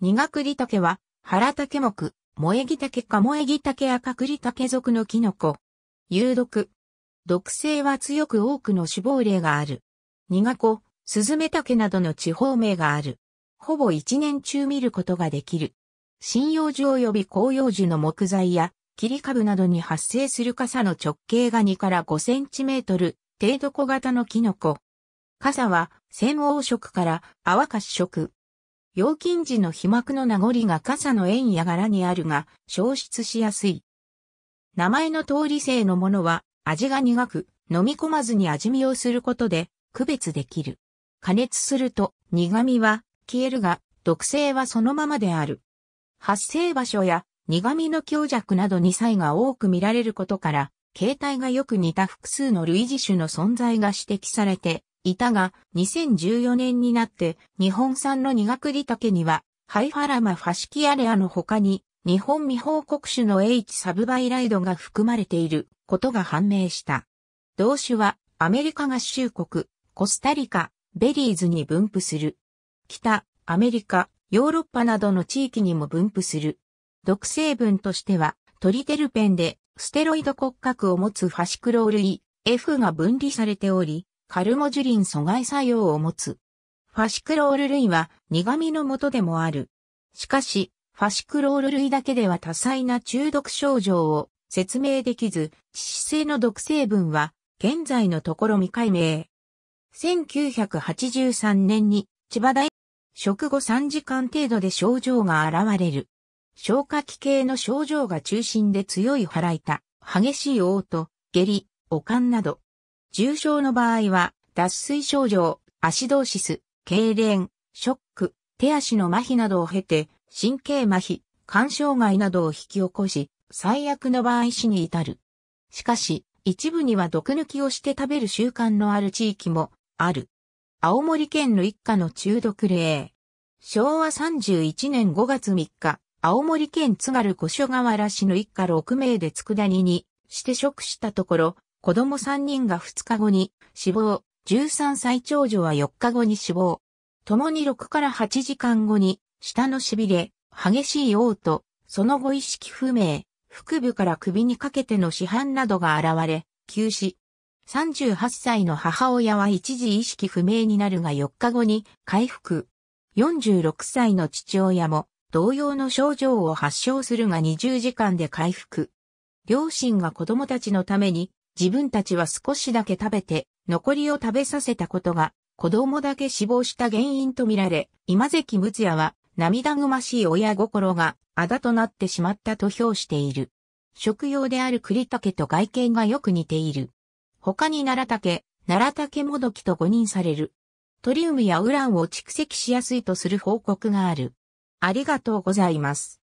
ニガクリタケは、原ケ目、萌タケか萌タケ赤タケ属のキノコ。有毒。毒性は強く多くの死亡例がある。ニガコ、スズメタケなどの地方名がある。ほぼ一年中見ることができる。針葉樹及び紅葉樹の木材や、切り株などに発生する傘の直径が2から5センチメートル程度小型のキノコ。傘は、専黄色から泡褐色、陽金時の被膜の名残が傘の円や柄にあるが、消失しやすい。名前の通り性のものは、味が苦く、飲み込まずに味見をすることで、区別できる。加熱すると、苦味は消えるが、毒性はそのままである。発生場所や苦味の強弱などに差異が多く見られることから、形態がよく似た複数の類似種の存在が指摘されて、いたが、2014年になって日本産の苦栗竹には、ハイファラマファシキアレアの他に、日本未報告種の H サブバイライドが含まれていることが判明した。同種はアメリカ合衆国、コスタリカ、ベリーズに分布する。北、アメリカ、ヨーロッパなどの地域にも分布する。毒成分としては、トリテルペンで、ステロイド骨格を持つファシクロール E、F が分離されており、カルモジュリン阻害作用を持つ。ファシクロール類は苦味の元でもある。しかし、ファシクロール類だけでは多彩な中毒症状を説明できず、致死性の毒成分は現在のところ未解明。1983年に千葉大食後3時間程度で症状が現れる。消化器系の症状が中心で強い腹痛、激しい嘔吐、下痢、悪寒など、重症の場合は、脱水症状、アシドーシス、痙攣、ショック、手足の麻痺などを経て、神経麻痺、肝障害などを引き起こし、最悪の場合死に至る。しかし、一部には毒抜きをして食べる習慣のある地域もある。青森県の一家の中毒例。昭和31年5月3日、青森県津軽五所川原市の一家6名で佃煮にして食したところ、子供3人が2日後に死亡、13歳長女は4日後に死亡。共に6から8時間後に、舌の痺れ、激しい嘔吐、その後意識不明、腹部から首にかけての市販などが現れ、急死。38歳の母親は一時意識不明になるが4日後に回復。46歳の父親も同様の症状を発症するが20時間で回復。両親が子供たちのために自分たちは少しだけ食べて、残りを食べさせたことが、子供だけ死亡した原因とみられ、今関睦也は、涙ぐましい親心が、あだとなってしまったと評している。食用である栗竹と外見がよく似ている。他に奈良竹、奈良竹もどきと誤認される。トリウムやウランを蓄積しやすいとする報告がある。ありがとうございます。